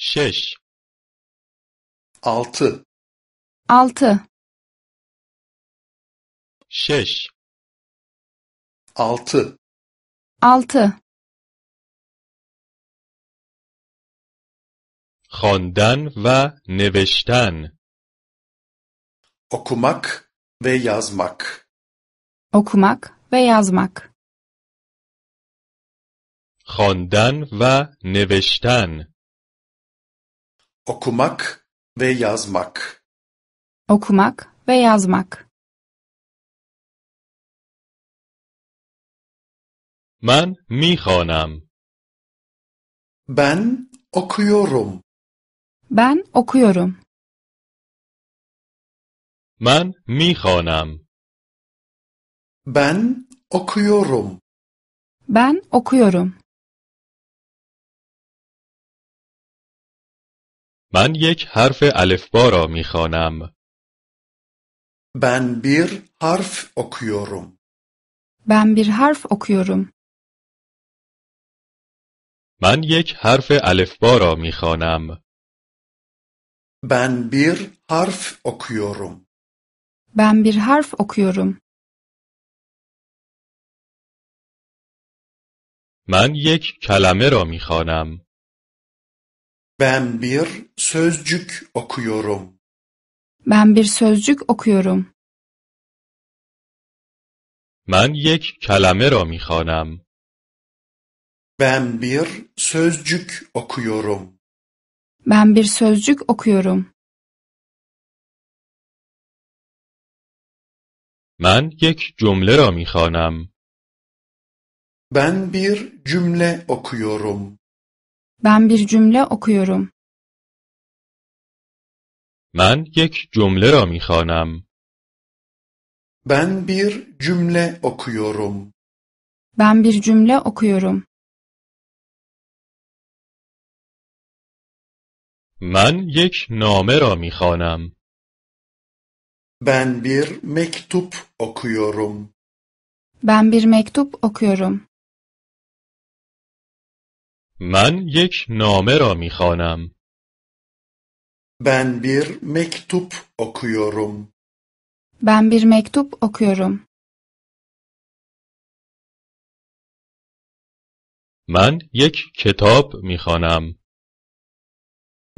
şeş, altı, altı, şeş, altı, altı, خواندن و نوشتن okumak ve yazmak, okumak ve yazmak. خواندن و نوشتن Okumak ve yazmak. Okumak ve yazmak. Ben میخوانم. Ben okuyorum. Ben okuyorum. Ben میخوانم. Ben okuyorum. Ben okuyorum. من یک حرف با را می خوانم. بن بیر حرف اکیورم بن بیر حرف اکیورم من یک حرف با را می خوانم. بن بیر حرف اکیورم بن بیر حرف اکیورم من یک کلمه را می خوانم. Ben bir sözcük okuyorum. Ben bir sözcük okuyorum. من یک کلمه را میخوانم. Ben bir sözcük okuyorum. Ben bir sözcük okuyorum. من یک جمله را میخوانم. Ben bir cümle okuyorum. Ben bir cümle okuyorum. من یک جمله را میخوانم. Ben bir cümle okuyorum. Ben bir cümle okuyorum. من یک نامه را میخوانم. Ben bir mektup okuyorum. Ben bir mektup okuyorum. من یک نامه را میخوانم. بن بیر مکتوب اکیورم. بن بیر مکتوب اکیورم. من یک کتاب میخوانم.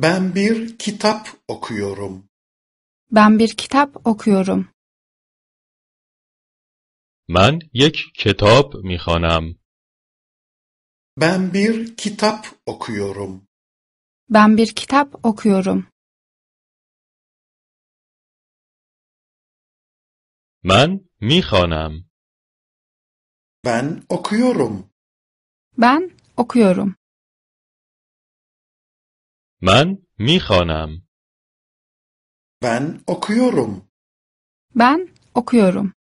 بن بیر کتاب اکیورم. بن بیر کتاب اکیورم. من یک کتاب میخوانم. Ben bir kitap okuyorum. Ben bir kitap okuyorum. من میخوانم. Ben okuyorum. Ben okuyorum. من میخوانم. Ben okuyorum. Ben okuyorum.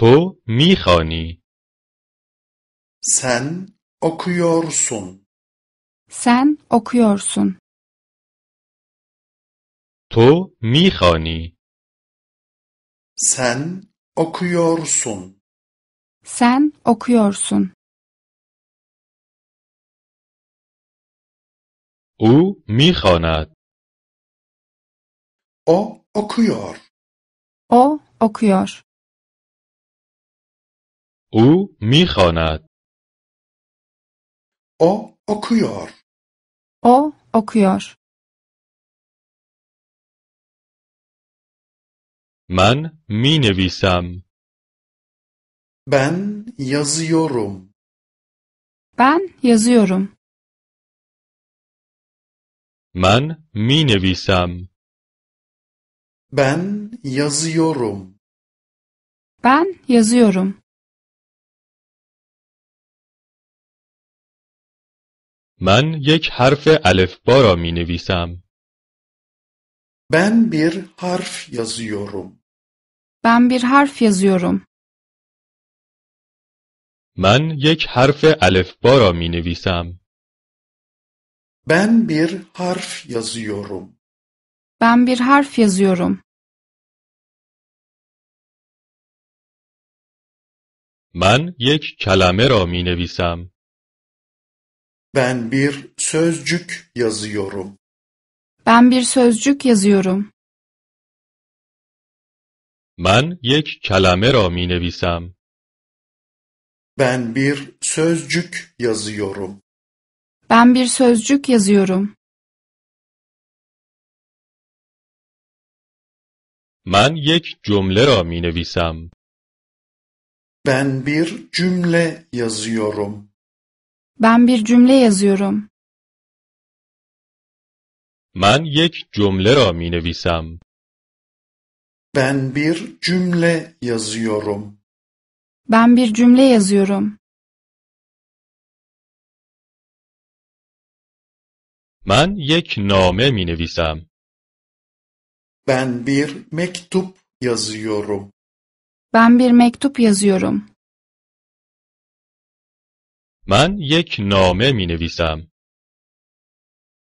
تو میخوانی. Sen okuyorsun. Sen okuyorsun. تو میخوانی. Sen okuyorsun. Sen okuyorsun. او میخواند. O okuyor. O okuyor. او میخواند. او اوکیار. او اوکیار. من می نویسم. بن یزیورم. بن یزیورم. من می نویسم. بن یزیورم. بن یزیرم. من یک حرف با را می نویسم. بن bir حرف yazıyorum. Ben bir حرف yazıyorum. من یک حرف با را می نویسم. Ben bir حرف yazıyorum. Ben bir حرف yazıyorum. من یک کلمه را می نویسم. Ben bir sözcük yazıyorum. Ben bir sözcük yazıyorum. من یک کلمه را می نویسم. Ben bir sözcük yazıyorum. Ben bir sözcük yazıyorum. من یک جمله را می نویسم. Ben bir cümle yazıyorum. Ben bir cümle yazıyorum. Ben یک cümle را می Ben bir cümle yazıyorum. Ben bir cümle yazıyorum. Ben یک نامه می نویسم. Ben bir mektup yazıyorum. Ben bir mektup yazıyorum. من یک نامه می نویسم.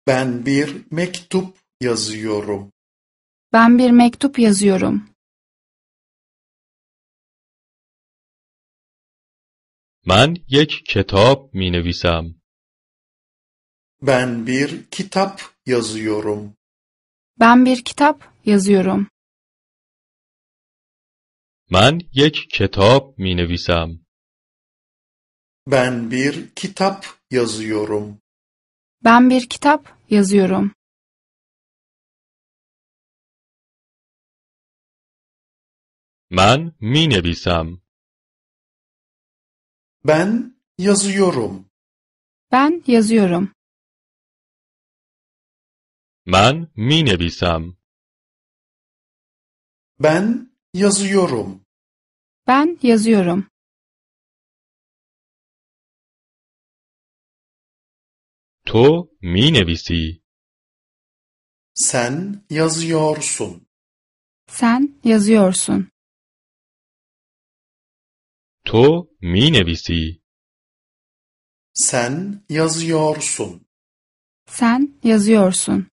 Ben bir mektup yazıyorum. Ben bir mektup yazıyorum. من یک کتاب می نویسم. Ben bir kitap yazıyorum. Ben bir kitap yazıyorum. من یک کتاب می نویسم. Ben bir kitap yazıyorum. Ben bir kitap yazıyorum. Ben می Ben yazıyorum. Ben yazıyorum. Ben می Ben yazıyorum. Ben yazıyorum. تو می نویسی. Sen yazıyorsun. Sen yazıyorsun. تو می نویسی. Sen yazıyorsun. Sen yazıyorsun.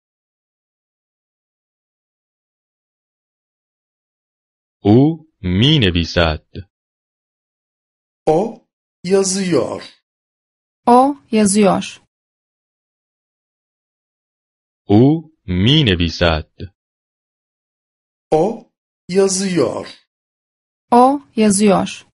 او می نویسد. O yazıyor. O yazıyor. او می نویسد. O yazıyor. O yazıyor.